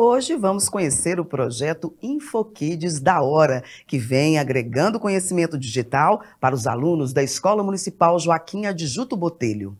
Hoje vamos conhecer o projeto InfoKids da Hora, que vem agregando conhecimento digital para os alunos da Escola Municipal Joaquim Adjuto Botelho.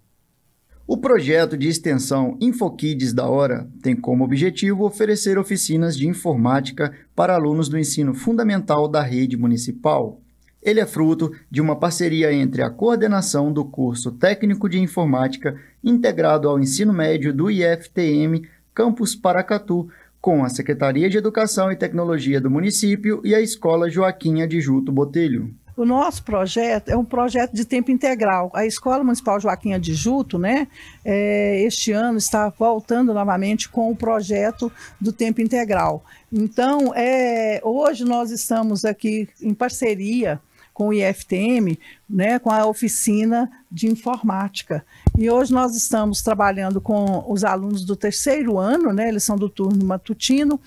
O projeto de extensão InfoKids da Hora tem como objetivo oferecer oficinas de informática para alunos do ensino fundamental da rede municipal. Ele é fruto de uma parceria entre a coordenação do curso técnico de informática integrado ao ensino médio do IFTM Campus Paracatu, com a Secretaria de Educação e Tecnologia do município e a Escola Joaquinha de Juto Botelho. O nosso projeto é um projeto de tempo integral. A Escola Municipal Joaquinha de Juto, né, é, este ano está voltando novamente com o projeto do tempo integral. Então, é, hoje nós estamos aqui em parceria com o IFTM, né, com a oficina de informática. E hoje nós estamos trabalhando com os alunos do terceiro ano, né, eles são do turno matutino,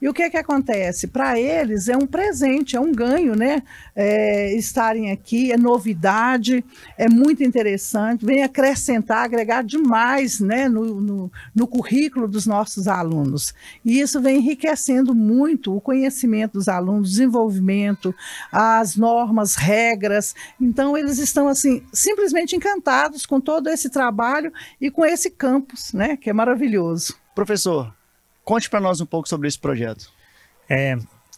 e o que, é que acontece? Para eles é um presente, é um ganho, né? É, estarem aqui, é novidade, é muito interessante, vem acrescentar, agregar demais né, no, no, no currículo dos nossos alunos. E isso vem enriquecendo muito o conhecimento dos alunos, desenvolvimento, as normas, regras. Então, eles estão assim, simplesmente encantados com todo esse trabalho e com esse campus, né? Que é maravilhoso. Professor, Conte para nós um pouco sobre esse projeto. É,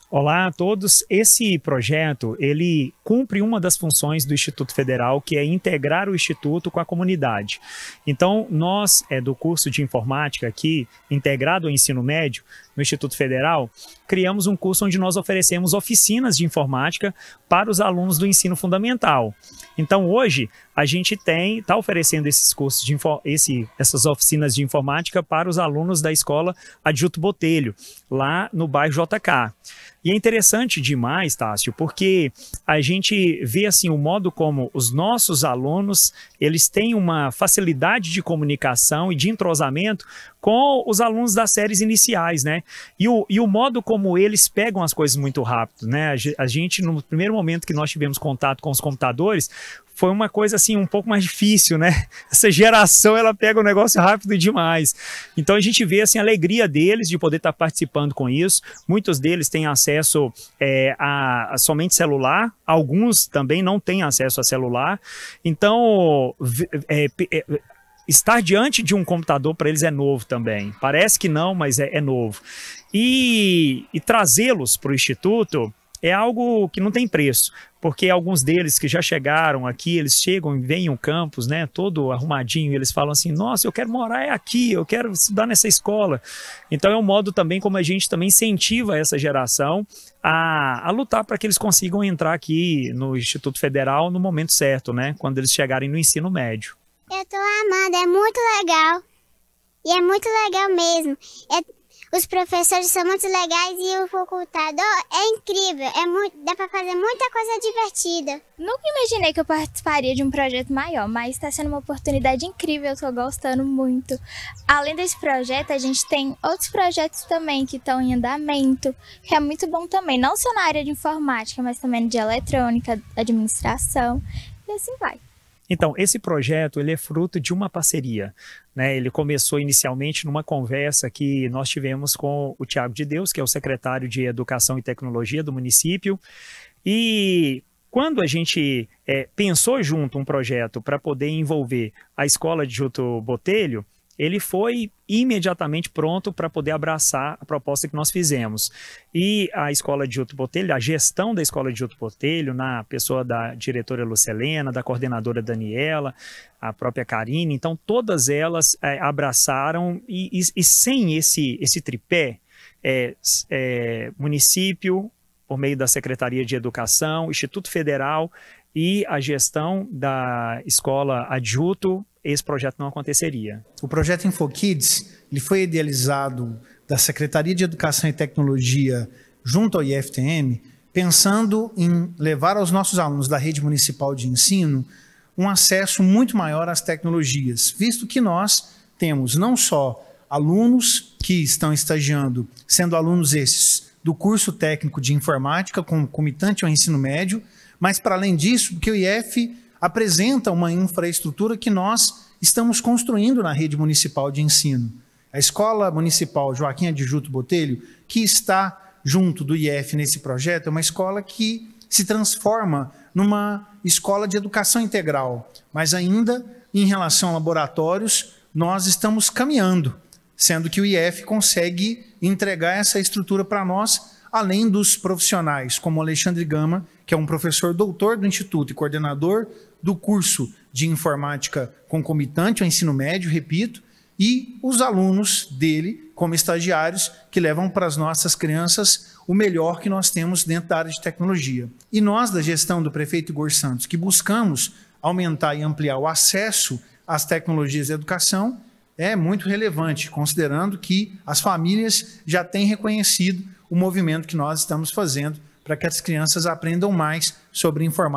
Olá a todos. Esse projeto, ele cumpre uma das funções do Instituto Federal, que é integrar o instituto com a comunidade. Então, nós é do curso de informática aqui, integrado ao ensino médio no Instituto Federal, criamos um curso onde nós oferecemos oficinas de informática para os alunos do ensino fundamental. Então, hoje, a gente tem, está oferecendo esses cursos de esse, essas oficinas de informática para os alunos da escola Adjuto Botelho, lá no bairro JK. E é interessante demais, Tássio, porque a gente vê assim o modo como os nossos alunos, eles têm uma facilidade de comunicação e de entrosamento com os alunos das séries iniciais, né? E o, e o modo como como eles pegam as coisas muito rápido, né? A gente, no primeiro momento que nós tivemos contato com os computadores, foi uma coisa assim um pouco mais difícil, né? Essa geração ela pega o negócio rápido demais. Então a gente vê assim a alegria deles de poder estar tá participando com isso. Muitos deles têm acesso é, a, a, somente celular, alguns também não têm acesso a celular. Então é, é, estar diante de um computador para eles é novo também. Parece que não, mas é, é novo. E, e trazê-los para o Instituto é algo que não tem preço, porque alguns deles que já chegaram aqui, eles chegam e veem o campus, né, todo arrumadinho, eles falam assim: "Nossa, eu quero morar aqui, eu quero estudar nessa escola". Então é um modo também como a gente também incentiva essa geração a, a lutar para que eles consigam entrar aqui no Instituto Federal no momento certo, né, quando eles chegarem no ensino médio. Eu tô amando, é muito legal. E é muito legal mesmo. É, os professores são muito legais e o facultador é incrível. É muito, dá para fazer muita coisa divertida. Nunca imaginei que eu participaria de um projeto maior, mas está sendo uma oportunidade incrível. Estou gostando muito. Além desse projeto, a gente tem outros projetos também que estão em andamento, que é muito bom também. Não só na área de informática, mas também de eletrônica, administração e assim vai. Então, esse projeto ele é fruto de uma parceria. Né? Ele começou inicialmente numa conversa que nós tivemos com o Tiago de Deus, que é o secretário de Educação e Tecnologia do município. E quando a gente é, pensou junto um projeto para poder envolver a escola de Juto Botelho, ele foi imediatamente pronto para poder abraçar a proposta que nós fizemos. E a Escola de Juto Botelho, a gestão da Escola de Juto Botelho, na pessoa da diretora Lucelena, da coordenadora Daniela, a própria Karine, então todas elas é, abraçaram e, e, e, sem esse, esse tripé, é, é, município, por meio da Secretaria de Educação, Instituto Federal e a gestão da escola adjuto, esse projeto não aconteceria. O projeto InfoKids ele foi idealizado da Secretaria de Educação e Tecnologia junto ao IFTM, pensando em levar aos nossos alunos da rede municipal de ensino um acesso muito maior às tecnologias, visto que nós temos não só alunos que estão estagiando, sendo alunos esses do curso técnico de informática, comitante ao ensino médio, mas, para além disso, porque o IEF apresenta uma infraestrutura que nós estamos construindo na rede municipal de ensino. A Escola Municipal Joaquim Adjuto Botelho, que está junto do IEF nesse projeto, é uma escola que se transforma numa escola de educação integral, mas ainda em relação a laboratórios, nós estamos caminhando, sendo que o IEF consegue entregar essa estrutura para nós além dos profissionais como Alexandre Gama, que é um professor doutor do Instituto e coordenador do curso de informática concomitante ao ensino médio, repito, e os alunos dele como estagiários que levam para as nossas crianças o melhor que nós temos dentro da área de tecnologia. E nós da gestão do prefeito Igor Santos, que buscamos aumentar e ampliar o acesso às tecnologias da educação, é muito relevante, considerando que as famílias já têm reconhecido o movimento que nós estamos fazendo para que as crianças aprendam mais sobre informática.